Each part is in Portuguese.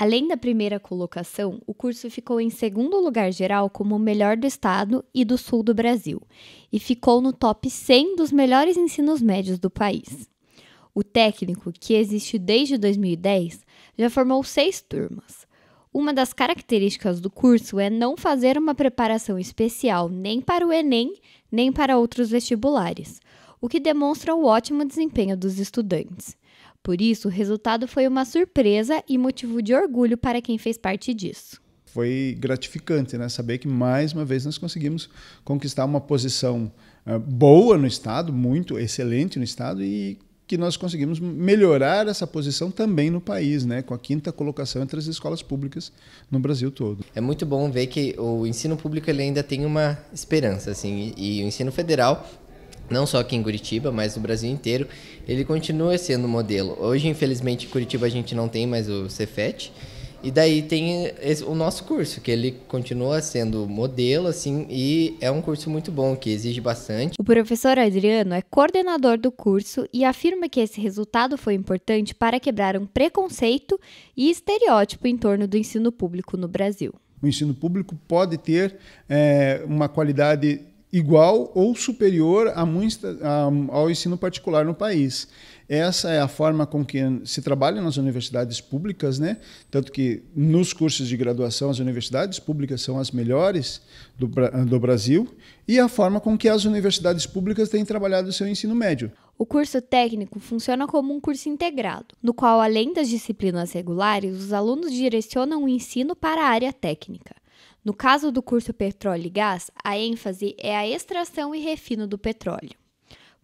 Além da primeira colocação, o curso ficou em segundo lugar geral como o melhor do estado e do sul do Brasil, e ficou no top 100 dos melhores ensinos médios do país. O técnico, que existe desde 2010, já formou seis turmas. Uma das características do curso é não fazer uma preparação especial nem para o Enem, nem para outros vestibulares, o que demonstra o ótimo desempenho dos estudantes. Por isso, o resultado foi uma surpresa e motivo de orgulho para quem fez parte disso. Foi gratificante, né? Saber que mais uma vez nós conseguimos conquistar uma posição uh, boa no estado, muito excelente no estado e que nós conseguimos melhorar essa posição também no país, né? com a quinta colocação entre as escolas públicas no Brasil todo. É muito bom ver que o ensino público ele ainda tem uma esperança, assim, e o ensino federal não só aqui em Curitiba, mas no Brasil inteiro, ele continua sendo modelo. Hoje, infelizmente, em Curitiba a gente não tem mais o Cefet. E daí tem esse, o nosso curso, que ele continua sendo modelo, assim, e é um curso muito bom, que exige bastante. O professor Adriano é coordenador do curso e afirma que esse resultado foi importante para quebrar um preconceito e estereótipo em torno do ensino público no Brasil. O ensino público pode ter é, uma qualidade igual ou superior a a, ao ensino particular no país. Essa é a forma com que se trabalha nas universidades públicas, né? tanto que nos cursos de graduação as universidades públicas são as melhores do, do Brasil, e a forma com que as universidades públicas têm trabalhado o seu ensino médio. O curso técnico funciona como um curso integrado, no qual, além das disciplinas regulares, os alunos direcionam o ensino para a área técnica. No caso do curso Petróleo e Gás, a ênfase é a extração e refino do petróleo.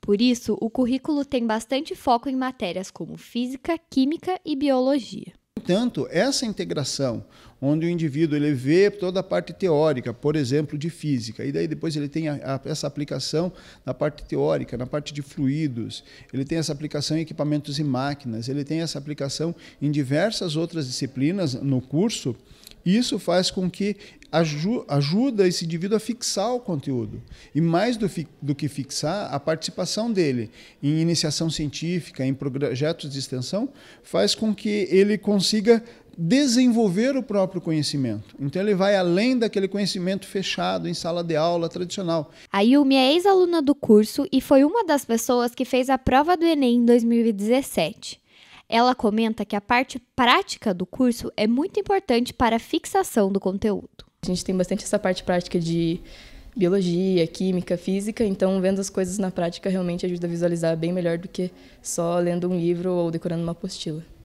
Por isso, o currículo tem bastante foco em matérias como física, química e biologia. Portanto, essa integração, onde o indivíduo ele vê toda a parte teórica, por exemplo, de física, e daí depois ele tem a, a, essa aplicação na parte teórica, na parte de fluidos, ele tem essa aplicação em equipamentos e máquinas, ele tem essa aplicação em diversas outras disciplinas no curso, isso faz com que aju ajuda esse indivíduo a fixar o conteúdo. E mais do, do que fixar, a participação dele em iniciação científica, em projetos de extensão, faz com que ele consiga desenvolver o próprio conhecimento. Então ele vai além daquele conhecimento fechado em sala de aula tradicional. A Yumi é ex-aluna do curso e foi uma das pessoas que fez a prova do Enem em 2017. Ela comenta que a parte prática do curso é muito importante para a fixação do conteúdo. A gente tem bastante essa parte prática de biologia, química, física, então vendo as coisas na prática realmente ajuda a visualizar bem melhor do que só lendo um livro ou decorando uma apostila.